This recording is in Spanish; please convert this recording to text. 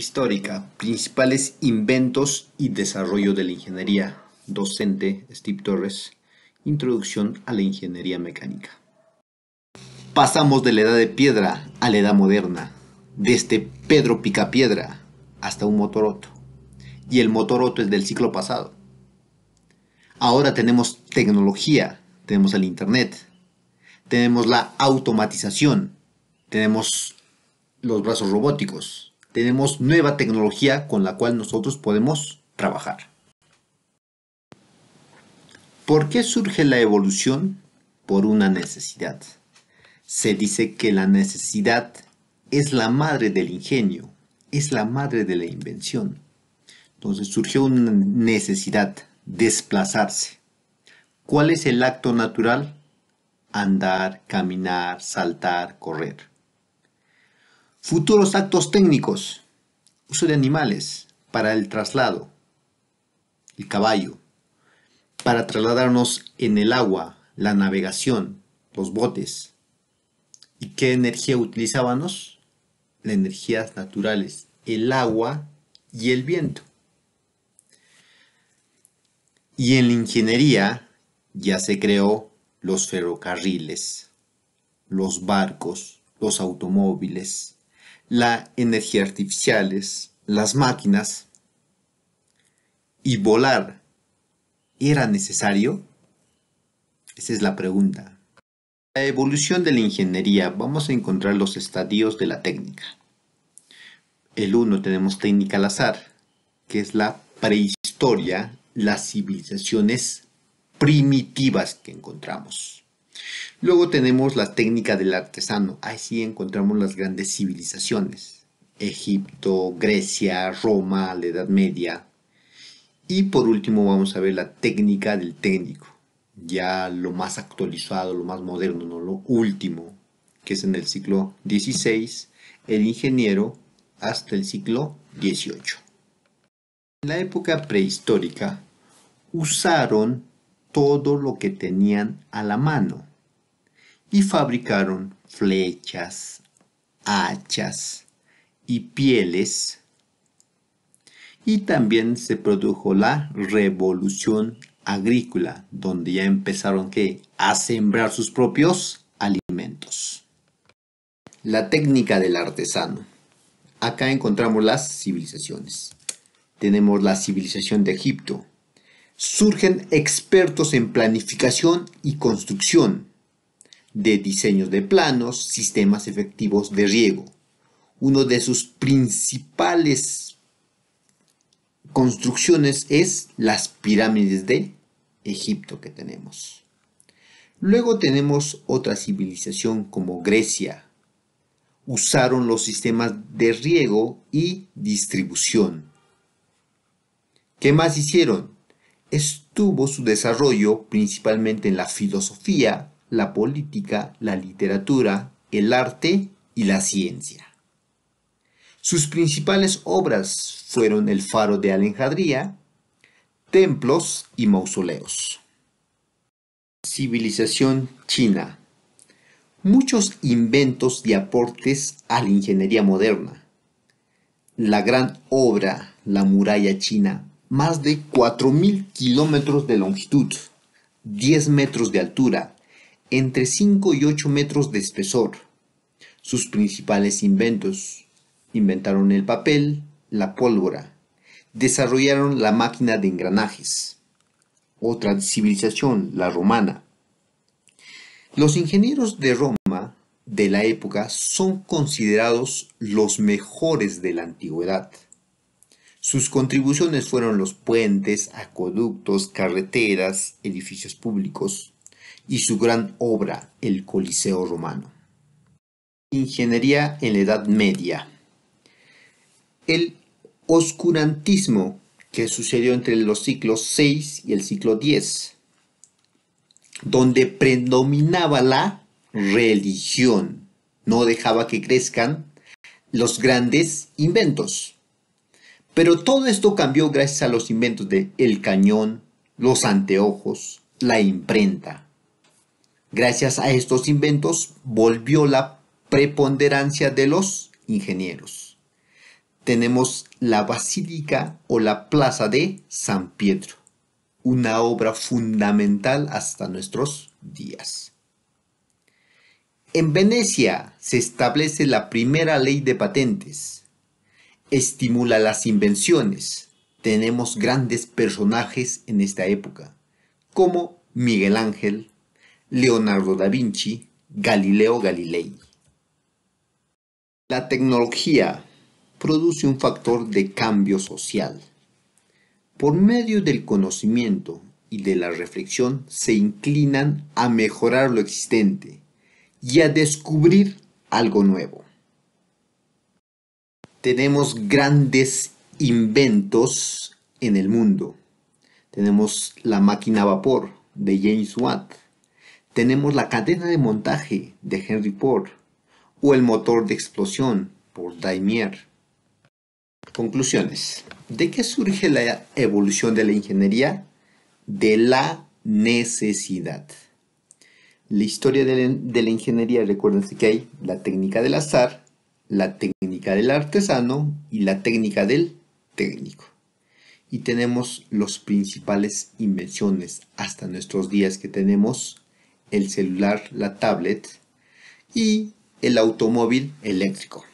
Histórica, principales inventos y desarrollo de la ingeniería. Docente Steve Torres. Introducción a la ingeniería mecánica. Pasamos de la edad de piedra a la edad moderna, desde Pedro Picapiedra hasta un motoroto. Y el motoroto es del ciclo pasado. Ahora tenemos tecnología, tenemos el Internet, tenemos la automatización, tenemos los brazos robóticos, tenemos nueva tecnología con la cual nosotros podemos trabajar. ¿Por qué surge la evolución? Por una necesidad. Se dice que la necesidad es la madre del ingenio, es la madre de la invención. Entonces surgió una necesidad, desplazarse. ¿Cuál es el acto natural? Andar, caminar, saltar, correr. Futuros actos técnicos. Uso de animales para el traslado. El caballo. Para trasladarnos en el agua, la navegación, los botes. ¿Y qué energía utilizábamos? Las energías naturales, el agua y el viento. Y en la ingeniería ya se creó los ferrocarriles, los barcos, los automóviles, la energía artificiales, las máquinas y volar era necesario? Esa es la pregunta. La evolución de la ingeniería, vamos a encontrar los estadios de la técnica. El 1 tenemos técnica al azar, que es la prehistoria, las civilizaciones primitivas que encontramos. Luego tenemos la técnica del artesano. sí encontramos las grandes civilizaciones. Egipto, Grecia, Roma, la Edad Media. Y por último vamos a ver la técnica del técnico. Ya lo más actualizado, lo más moderno, ¿no? lo último, que es en el siglo XVI, el ingeniero hasta el siglo XVIII. En la época prehistórica usaron todo lo que tenían a la mano y fabricaron flechas, hachas y pieles. Y también se produjo la revolución agrícola, donde ya empezaron que a sembrar sus propios alimentos. La técnica del artesano. Acá encontramos las civilizaciones. Tenemos la civilización de Egipto. Surgen expertos en planificación y construcción, de diseños de planos, sistemas efectivos de riego. Uno de sus principales construcciones es las pirámides de Egipto que tenemos. Luego tenemos otra civilización como Grecia. Usaron los sistemas de riego y distribución. ¿Qué más hicieron? Estuvo su desarrollo principalmente en la filosofía, la política, la literatura, el arte y la ciencia. Sus principales obras fueron el faro de Alejandría, templos y mausoleos. Civilización china. Muchos inventos y aportes a la ingeniería moderna. La gran obra, la muralla china, más de 4.000 kilómetros de longitud, 10 metros de altura, entre 5 y 8 metros de espesor. Sus principales inventos. Inventaron el papel, la pólvora. Desarrollaron la máquina de engranajes. Otra civilización, la romana. Los ingenieros de Roma de la época son considerados los mejores de la antigüedad. Sus contribuciones fueron los puentes, acueductos, carreteras, edificios públicos, y su gran obra, el Coliseo Romano. Ingeniería en la Edad Media. El oscurantismo que sucedió entre los siglos 6 y el siglo 10, donde predominaba la religión, no dejaba que crezcan los grandes inventos. Pero todo esto cambió gracias a los inventos de el cañón, los anteojos, la imprenta. Gracias a estos inventos volvió la preponderancia de los ingenieros. Tenemos la Basílica o la Plaza de San Pietro, una obra fundamental hasta nuestros días. En Venecia se establece la primera ley de patentes. Estimula las invenciones. Tenemos grandes personajes en esta época, como Miguel Ángel, Leonardo da Vinci, Galileo Galilei. La tecnología produce un factor de cambio social. Por medio del conocimiento y de la reflexión se inclinan a mejorar lo existente y a descubrir algo nuevo. Tenemos grandes inventos en el mundo. Tenemos la máquina a vapor de James Watt, tenemos la cadena de montaje de Henry Ford o el motor de explosión por Daimier. Conclusiones. ¿De qué surge la evolución de la ingeniería? De la necesidad. La historia de la, ingeniería, recuérdense que hay la técnica del azar, la técnica del artesano y la técnica del técnico. Y tenemos los principales invenciones hasta nuestros días que tenemos el celular, la tablet y el automóvil eléctrico.